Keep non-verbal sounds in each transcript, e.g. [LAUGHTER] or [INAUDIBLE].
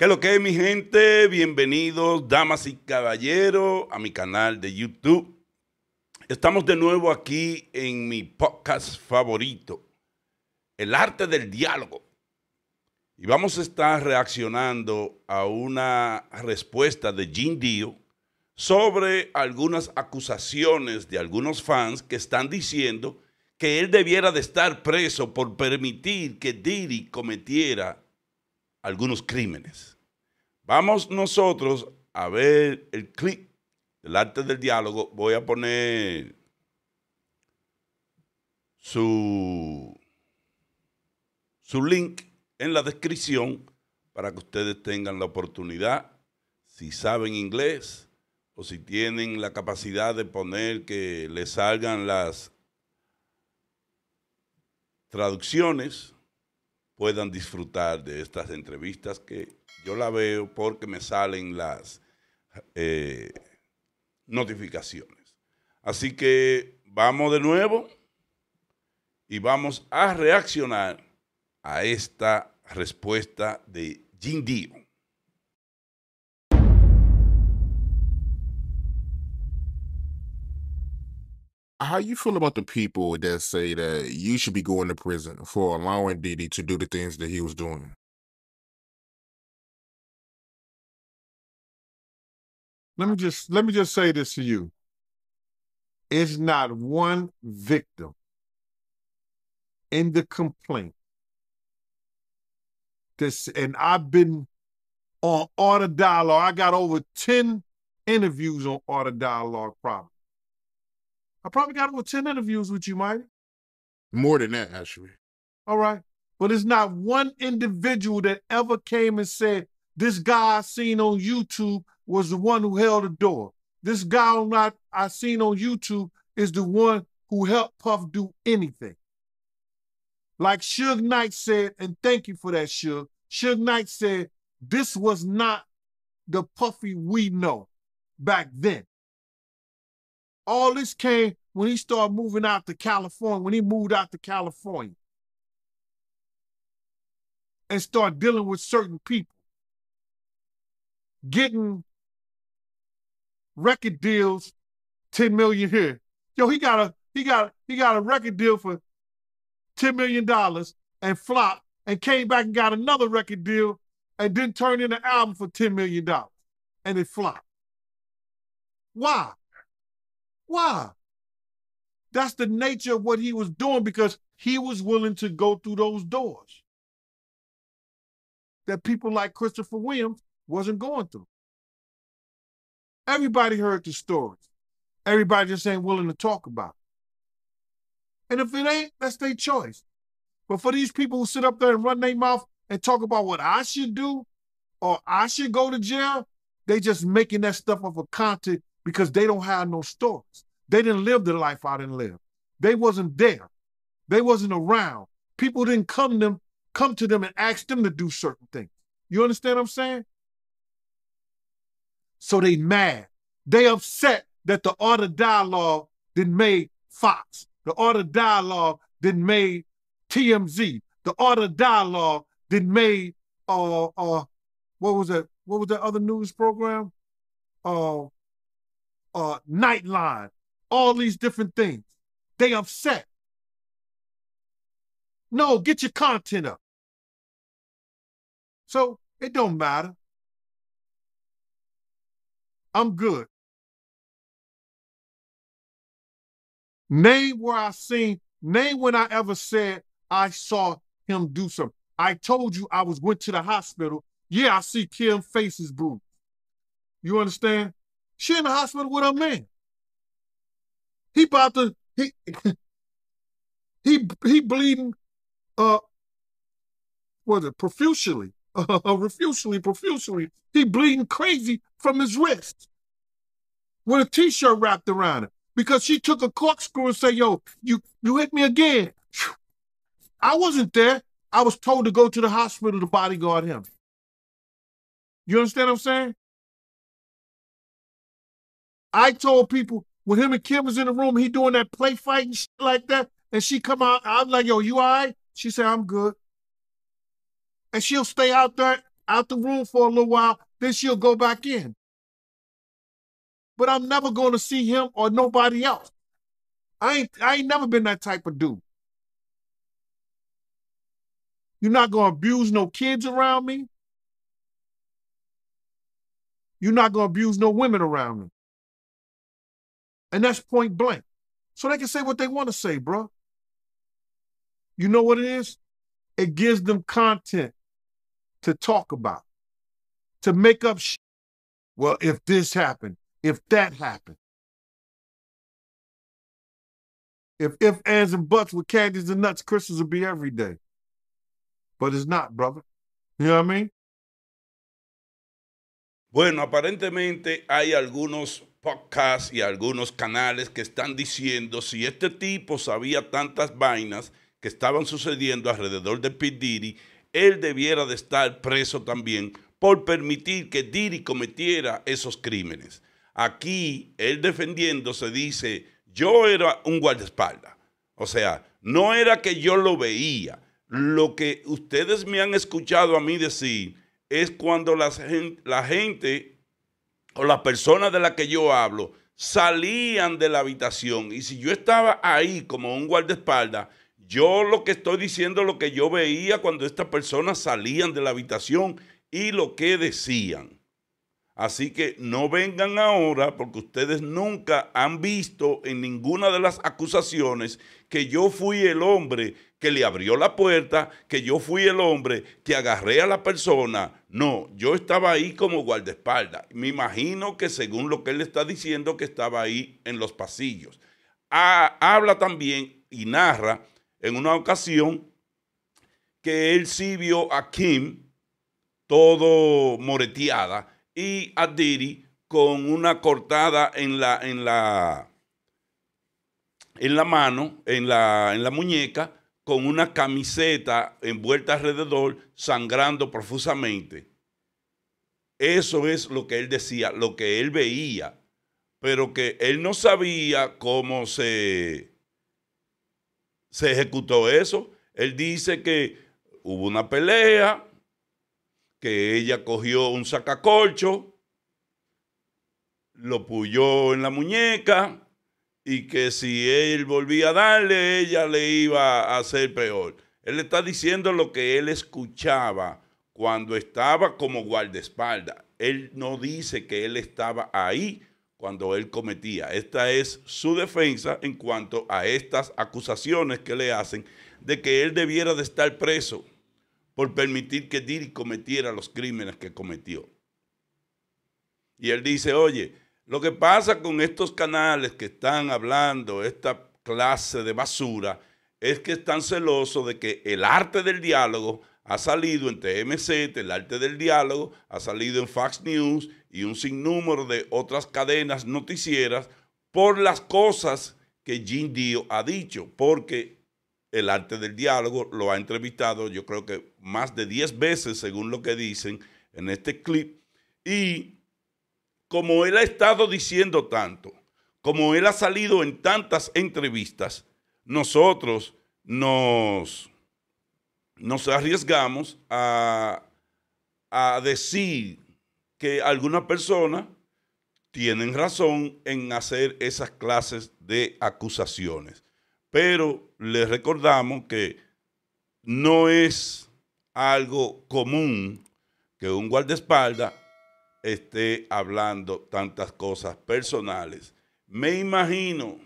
¿Qué es lo que es, mi gente? Bienvenidos, damas y caballeros, a mi canal de YouTube. Estamos de nuevo aquí en mi podcast favorito, El Arte del Diálogo. Y vamos a estar reaccionando a una respuesta de Jim Dio sobre algunas acusaciones de algunos fans que están diciendo que él debiera de estar preso por permitir que Diddy cometiera algunos crímenes. Vamos nosotros a ver el clip del arte del diálogo. Voy a poner su, su link en la descripción para que ustedes tengan la oportunidad, si saben inglés o si tienen la capacidad de poner que les salgan las traducciones puedan disfrutar de estas entrevistas que yo la veo porque me salen las eh, notificaciones. Así que vamos de nuevo y vamos a reaccionar a esta respuesta de Jim Dio. How you feel about the people that say that you should be going to prison for allowing Diddy to do the things that he was doing? Let me just let me just say this to you. It's not one victim in the complaint. This and I've been on auto Dialogue. I got over 10 interviews on auto Dialogue problems. I probably got over 10 interviews with you, Mike. More than that, actually. All right. But it's not one individual that ever came and said, this guy I seen on YouTube was the one who held the door. This guy I, I seen on YouTube is the one who helped Puff do anything. Like Suge Knight said, and thank you for that, Suge. Suge Knight said, this was not the Puffy we know back then. All this came when he started moving out to California, when he moved out to California and start dealing with certain people, getting record deals, 10 million here. Yo, he got a he got he got a record deal for 10 million dollars and flopped and came back and got another record deal and then turned in an album for 10 million dollars and it flopped. Why? Why? That's the nature of what he was doing because he was willing to go through those doors that people like Christopher Williams wasn't going through. Everybody heard the stories. Everybody just ain't willing to talk about it. And if it ain't, that's their choice. But for these people who sit up there and run their mouth and talk about what I should do or I should go to jail, they just making that stuff up for content because they don't have no stories. They didn't live the life I didn't live. They wasn't there. They wasn't around. People didn't come them come to them and ask them to do certain things. You understand what I'm saying? So they mad. They upset that the art of dialogue didn't made Fox. The art of dialogue didn't made TMZ. The art of dialogue didn't made uh uh what was that? What was that other news program? Uh uh, Nightline, all these different things. They upset. No, get your content up. So it don't matter. I'm good. Name where I seen, name when I ever said I saw him do something. I told you I was went to the hospital. Yeah, I see Kim faces bruised. You understand? She in the hospital with her man. He bought the he [LAUGHS] he he bleeding uh was it profusely [LAUGHS] uh, refusely profusely he bleeding crazy from his wrist with a t-shirt wrapped around it because she took a corkscrew and said yo you you hit me again [SIGHS] i wasn't there i was told to go to the hospital to bodyguard him you understand what i'm saying I told people when him and Kim was in the room, he doing that play fight and shit like that, and she come out, I'm like, yo, you all right? She said, I'm good. And she'll stay out there, out the room for a little while, then she'll go back in. But I'm never gonna see him or nobody else. I ain't I ain't never been that type of dude. You're not gonna abuse no kids around me. You're not gonna abuse no women around me. And that's point blank. So they can say what they want to say, bro. You know what it is? It gives them content to talk about, to make up. Sh- well, if this happened, if that happened, if if ands and buts with candies and nuts, Christmas would be every day. But it's not, brother. You know what I mean? Bueno, aparentemente hay algunos podcast y algunos canales que están diciendo si este tipo sabía tantas vainas que estaban sucediendo alrededor de Pete Diddy, él debiera de estar preso también por permitir que Diddy cometiera esos crímenes. Aquí, él defendiéndose dice, yo era un guardaespaldas. O sea, no era que yo lo veía. Lo que ustedes me han escuchado a mí decir es cuando la la gente o las personas de las que yo hablo salían de la habitación y si yo estaba ahí como un guardaespaldas, yo lo que estoy diciendo es lo que yo veía cuando estas personas salían de la habitación y lo que decían. Así que no vengan ahora porque ustedes nunca han visto en ninguna de las acusaciones que yo fui el hombre que le abrió la puerta, que yo fui el hombre que agarré a la persona. No, yo estaba ahí como guardaespaldas. Me imagino que según lo que él está diciendo, que estaba ahí en los pasillos. Ah, habla también y narra en una ocasión que él sí vio a Kim todo moreteada y a Diri con una cortada en la, en la, en la mano, en la, en la muñeca con una camiseta envuelta alrededor, sangrando profusamente. Eso es lo que él decía, lo que él veía, pero que él no sabía cómo se, se ejecutó eso. Él dice que hubo una pelea, que ella cogió un sacacorcho, lo puyó en la muñeca, y que si él volvía a darle, ella le iba a hacer peor. Él está diciendo lo que él escuchaba cuando estaba como guardaespaldas. Él no dice que él estaba ahí cuando él cometía. Esta es su defensa en cuanto a estas acusaciones que le hacen de que él debiera de estar preso por permitir que Diri cometiera los crímenes que cometió. Y él dice, oye, lo que pasa con estos canales que están hablando esta clase de basura es que están celosos de que el arte del diálogo ha salido en TMZ, el arte del diálogo, ha salido en Fox News y un sinnúmero de otras cadenas noticieras por las cosas que Jim Dio ha dicho, porque el arte del diálogo lo ha entrevistado yo creo que más de 10 veces, según lo que dicen en este clip, y como él ha estado diciendo tanto, como él ha salido en tantas entrevistas, nosotros nos, arriesgamos a, decir que algunas personas tienen razón en hacer esas clases de acusaciones. Pero les recordamos que no es algo común que un guardaespaldas esté hablando tantas cosas personales. Me imagino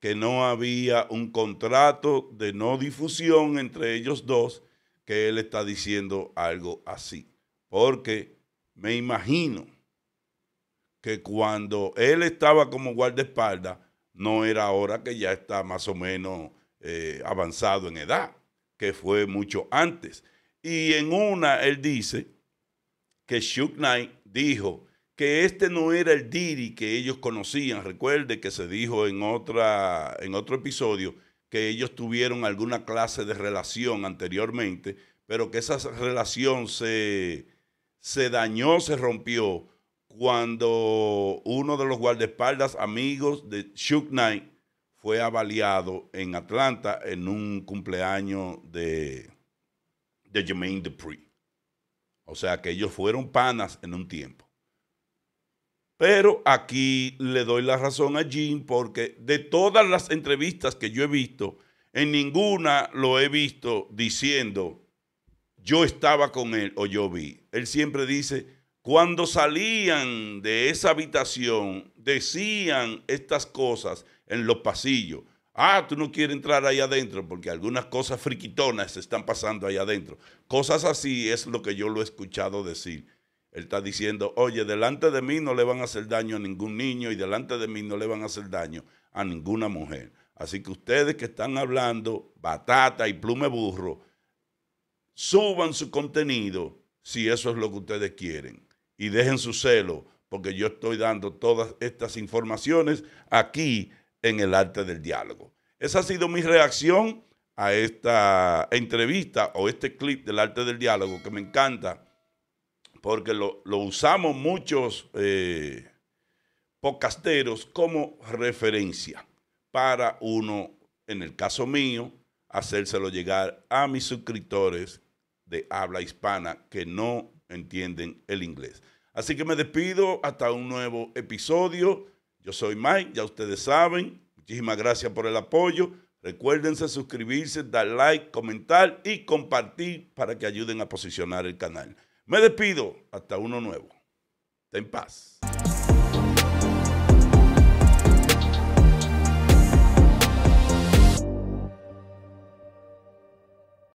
que no había un contrato de no difusión entre ellos dos que él está diciendo algo así. Porque me imagino que cuando él estaba como guardaespaldas, no era ahora que ya está más o menos eh, avanzado en edad, que fue mucho antes. Y en una él dice que Shook Knight dijo que este no era el Diri que ellos conocían. Recuerde que se dijo en, otra, en otro episodio que ellos tuvieron alguna clase de relación anteriormente, pero que esa relación se, dañó, se rompió cuando uno de los guardaespaldas amigos de Shook Knight fue avaliado en Atlanta en un cumpleaños de, de Jermaine Dupree. O sea que ellos fueron panas en un tiempo. Pero aquí le doy la razón a Jim porque de todas las entrevistas que yo he visto, en ninguna lo he visto diciendo yo estaba con él o yo vi. Él siempre dice, cuando salían de esa habitación, decían estas cosas en los pasillos. Ah, tú no quieres entrar ahí adentro porque algunas cosas friquitonas se están pasando ahí adentro. Cosas así es lo que yo lo he escuchado decir. Él está diciendo, oye, delante de mí no le van a hacer daño a ningún niño y delante de mí no le van a hacer daño a ninguna mujer. Así que ustedes que están hablando batata y plume burro, suban su contenido si eso es lo que ustedes quieren. Y dejen su celo, porque yo estoy dando todas estas informaciones aquí en el arte del diálogo. Esa ha sido mi reacción a esta entrevista o este clip del arte del diálogo que me encanta porque lo, usamos muchos eh, podcasteros como referencia para uno, en el caso mío, hacérselo llegar a mis suscriptores de habla hispana que no entienden el inglés. Así que me despido hasta un nuevo episodio. Yo soy Mike, ya ustedes saben. Muchísimas gracias por el apoyo. Recuérdense suscribirse, dar like, comentar y compartir para que ayuden a posicionar el canal. Me despido. Hasta uno nuevo. Ten paz.